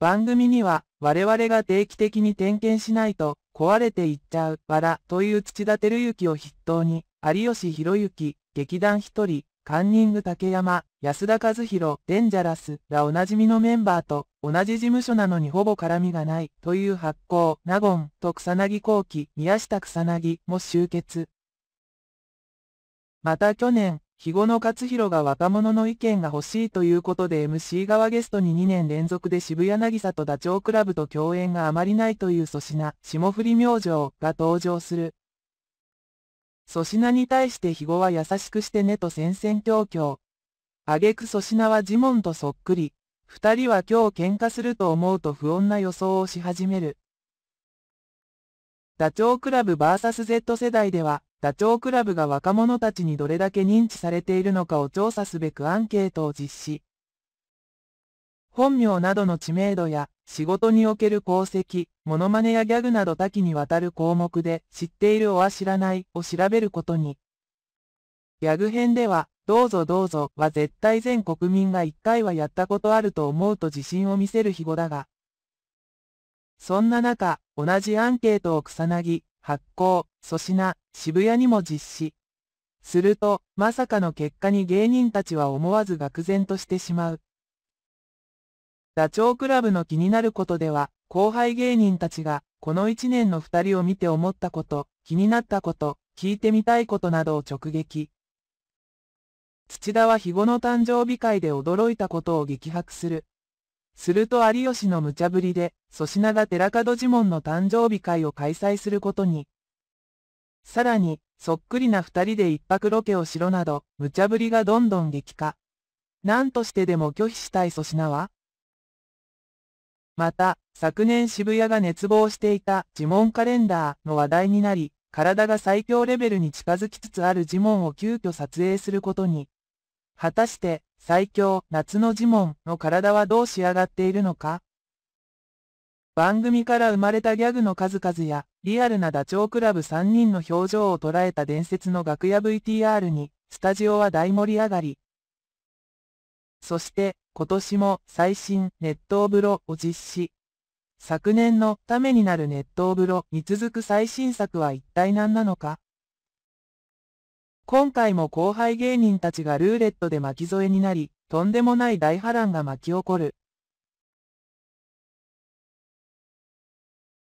番組には、我々が定期的に点検しないと、壊れていっちゃう、わら、という土田照之を筆頭に、有吉弘行、劇団一人、カンニング竹山、安田和弘、デンジャラスらおなじみのメンバーと同じ事務所なのにほぼ絡みがないという発行、ナゴン、と草薙後期、宮下草薙も集結。また去年、肥後の勝弘が若者の意見が欲しいということで MC 側ゲストに2年連続で渋谷渚とダチョウ倶楽部と共演があまりないという粗品、霜降り明星が登場する。粗品に対して肥後は優しくしてねと戦々恐々。あげく粗品はジモンとそっくり。二人は今日喧嘩すると思うと不穏な予想をし始める。ダチョウ倶楽部 VSZ 世代では、ダチョウ倶楽部が若者たちにどれだけ認知されているのかを調査すべくアンケートを実施。本名などの知名度や仕事における功績、モノマネやギャグなど多岐にわたる項目で知っているおは知らないを調べることに。ギャグ編では、どうぞどうぞは絶対全国民が一回はやったことあると思うと自信を見せる日語だが。そんな中、同じアンケートを草薙、発行、粗品、渋谷にも実施。すると、まさかの結果に芸人たちは思わず愕然としてしまう。ダチョウ倶楽部の気になることでは、後輩芸人たちが、この一年の二人を見て思ったこと、気になったこと、聞いてみたいことなどを直撃。土田は肥後の誕生日会で驚いたことを激白する。すると有吉の無茶ぶりで、粗品が寺門ジモンの誕生日会を開催することに。さらに、そっくりな二人で一泊ロケをしろなど、無茶ぶりがどんどん激化。何としてでも拒否したい粗品はまた、昨年渋谷が熱望していた呪文カレンダーの話題になり、体が最強レベルに近づきつつある呪文を急遽撮影することに。果たして最強夏の呪文の体はどう仕上がっているのか番組から生まれたギャグの数々やリアルなダチョウ倶楽部3人の表情を捉えた伝説の楽屋 VTR にスタジオは大盛り上がり。そして今年も最新熱湯風呂を実施。昨年のためになる熱湯風呂に続く最新作は一体何なのか今回も後輩芸人たちがルーレットで巻き添えになり、とんでもない大波乱が巻き起こる。